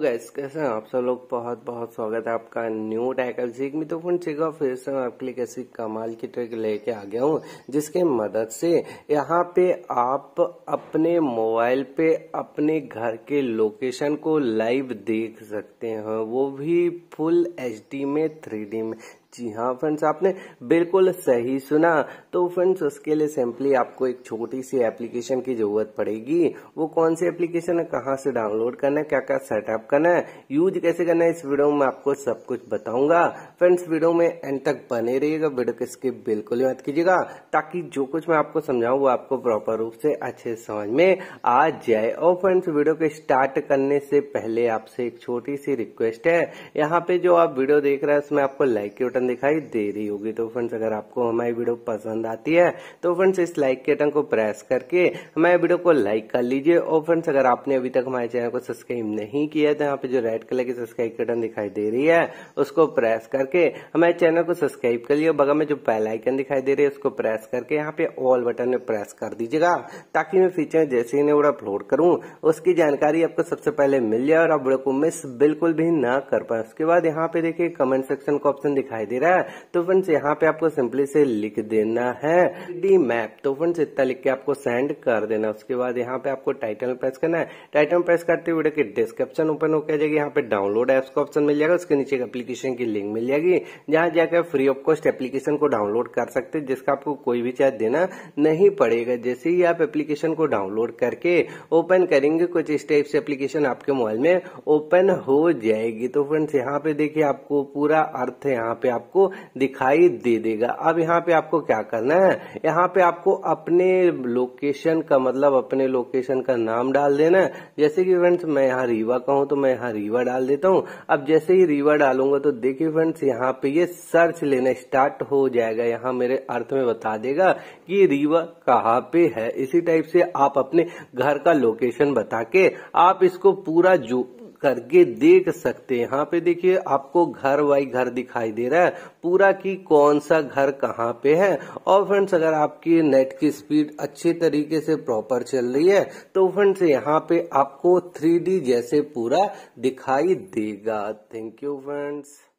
gas कैसे हैं आप सब लोग बहुत बहुत स्वागत है आपका न्यू टाइकल सीख में तो फ्रेंड्स फिर से मैं आपके लिए कैसी कमाल की ट्रिक लेके आ गया हूँ जिसके मदद से यहाँ पे आप अपने मोबाइल पे अपने घर के लोकेशन को लाइव देख सकते हैं वो भी फुल एच में थ्री में जी हाँ फ्रेंड्स आपने बिल्कुल सही सुना तो फ्रेंड्स उसके लिए सिंपली आपको एक छोटी सी एप्लीकेशन की जरूरत पड़ेगी वो कौन सी एप्लीकेशन है कहाँ से डाउनलोड करना है क्या क्या सेटअप करना है यूज कैसे करना है इस वीडियो में आपको सब कुछ बताऊंगा फ्रेंड्स वीडियो में एंड तक बने रहिएगा वीडियो को स्किप बिल्कुल मत कीजिएगा ताकि जो कुछ मैं आपको समझाऊँ वो आपको प्रॉपर रूप से अच्छे समझ में आ जाए और फ्रेंड्स वीडियो को स्टार्ट करने से पहले आपसे एक छोटी सी रिक्वेस्ट है यहाँ पे जो आप वीडियो देख रहे हैं उसमें आपको लाइक के बटन दिखाई दे रही होगी तो फ्रेंड्स अगर आपको हमारी वीडियो पसंद आती है तो फ्रेंड्स इस लाइक के बटन को प्रेस करके हमारे वीडियो को लाइक कर लीजिए और फ्रेंड्स अगर आपने अभी तक हमारे चैनल को सब्सक्राइब नहीं किया तो यहाँ पे जो रेड कलर की सब्सक्राइब बटन दिखाई दे रही है उसको प्रेस करके हमारे चैनल को सब्सक्राइब कर लिया बगल में जो बेल आइकन दिखाई दे रही है उसको प्रेस करके यहाँ पे ऑल बटन में प्रेस कर दीजिएगा ताकि मैं फीचर जैसे ही इन्हें अपलोड करूँ उसकी जानकारी आपको सबसे पहले मिल जाए और आप वीडियो को मिस बिल्कुल भी ना कर पाए उसके बाद यहाँ पे देखिए कमेंट सेक्शन का ऑप्शन दिखाई दे रहा है तो फ्रेंड्स यहाँ पे आपको सिंपली से लिख देना है डी मैप तो फ्रेंड्स इतना लिख के आपको सेंड कर देना उसके बाद यहाँ पे आपको टाइटल प्रेस करना है टाइटल प्रेस करते हुए की डिस्क्रिप्शन ओपन होकर जाएगी यहाँ पे डाउनलोड एप्स का ऑप्शन मिल जाएगा उसके नीचे एप्लीकेशन की लिंक मिल जाएगी जहाँ जाकर फ्री ऑफ कॉस्ट एप्लीकेशन को डाउनलोड कर सकते हैं जिसका आपको कोई भी चार्ज देना नहीं पड़ेगा जैसे ही आप एप्लीकेशन को डाउनलोड करके ओपन करेंगे कुछ इस टाइप से एप्लीकेशन आपके मोबाइल में ओपन हो जाएगी तो फ्रेंड्स यहाँ पे देखिए आपको पूरा अर्थ यहाँ पे आप आपको दिखाई दे देगा अब यहाँ पे आपको क्या करना है यहाँ पे आपको अपने लोकेशन का मतलब अपने लोकेशन का नाम डाल देना जैसे कि फ्रेंड्स मैं यहाँ रीवा का हूँ तो मैं यहाँ रीवा डाल देता हूँ अब जैसे ही रीवा डालूंगा तो देखिए फ्रेंड्स यहाँ पे ये सर्च लेना स्टार्ट हो जाएगा यहाँ मेरे अर्थ में बता देगा कि रीवा कहाँ पे है इसी टाइप से आप अपने घर का लोकेशन बता के आप इसको पूरा जो करके देख सकते हैं यहाँ पे देखिए आपको घर वाई घर दिखाई दे रहा है पूरा कि कौन सा घर कहाँ पे है और फ्रेंड्स अगर आपकी नेट की स्पीड अच्छे तरीके से प्रॉपर चल रही है तो फ्रेंड्स यहाँ पे आपको थ्री जैसे पूरा दिखाई देगा थैंक यू फ्रेंड्स